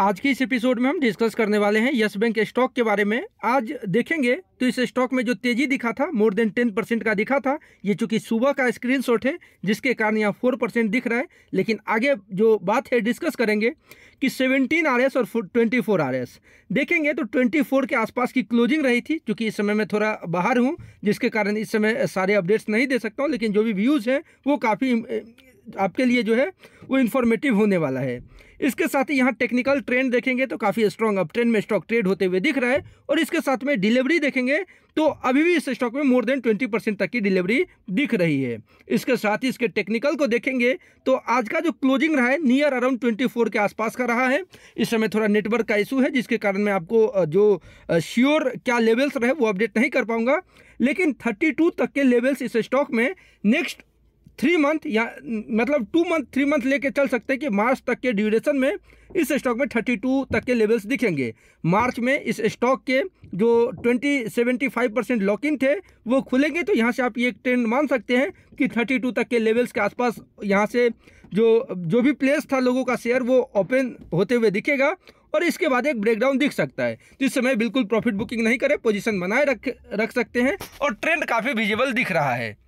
आज के इस एपिसोड में हम डिस्कस करने वाले हैं यस बैंक स्टॉक के बारे में आज देखेंगे तो इस स्टॉक में जो तेजी दिखा था मोर देन टेन परसेंट का दिखा था ये चूंकि सुबह का स्क्रीनशॉट है जिसके कारण यहाँ फोर परसेंट दिख रहा है लेकिन आगे जो बात है डिस्कस करेंगे कि सेवनटीन आर एस और ट्वेंटी फोर आर एस देखेंगे तो ट्वेंटी फोर के आसपास की क्लोजिंग रही थी चूँकि इस समय मैं थोड़ा बाहर हूँ जिसके कारण इस समय सारे अपडेट्स नहीं दे सकता हूँ लेकिन जो भी व्यूज़ हैं वो काफ़ी आपके लिए जो है वो इन्फॉर्मेटिव होने वाला है इसके साथ ही यहाँ टेक्निकल ट्रेंड देखेंगे तो काफ़ी स्ट्रॉन्ग अब ट्रेंड में स्टॉक ट्रेड होते हुए दिख रहा है और इसके साथ में डिलीवरी देखेंगे तो अभी भी इस स्टॉक में मोर देन 20 परसेंट तक की डिलीवरी दिख रही है इसके साथ ही इसके टेक्निकल को देखेंगे तो आज का जो क्लोजिंग रहा है नियर अराउंड 24 के आसपास का रहा है इस समय थोड़ा नेटवर्क का इशू है जिसके कारण मैं आपको जो श्योर क्या लेवल्स रहे वो अपडेट नहीं कर पाऊंगा लेकिन 32 तक के लेवल्स इस स्टॉक में नेक्स्ट थ्री मंथ या मतलब टू मंथ थ्री मंथ लेके चल सकते हैं कि मार्च तक के ड्यूरेशन में इस स्टॉक में थर्टी टू तक के लेवल्स दिखेंगे मार्च में इस स्टॉक के जो twenty seventy five percent lock in थे वो खुलेंगे तो यहाँ से आप ये ट्रेंड मान सकते हैं कि थर्टी टू तक के लेवल्स के आसपास यहाँ से जो जो भी प्लेस था लोगों का शेयर वो ओपन होते हुए दिखेगा और इसके बाद एक ब्रेकडाउन दिख सकता है जिस तो समय बिल्कुल प्रॉफिट बुकिंग नहीं करें पोजिशन बनाए रख रख सकते हैं और ट्रेंड काफ़ी विजिबल दिख रहा है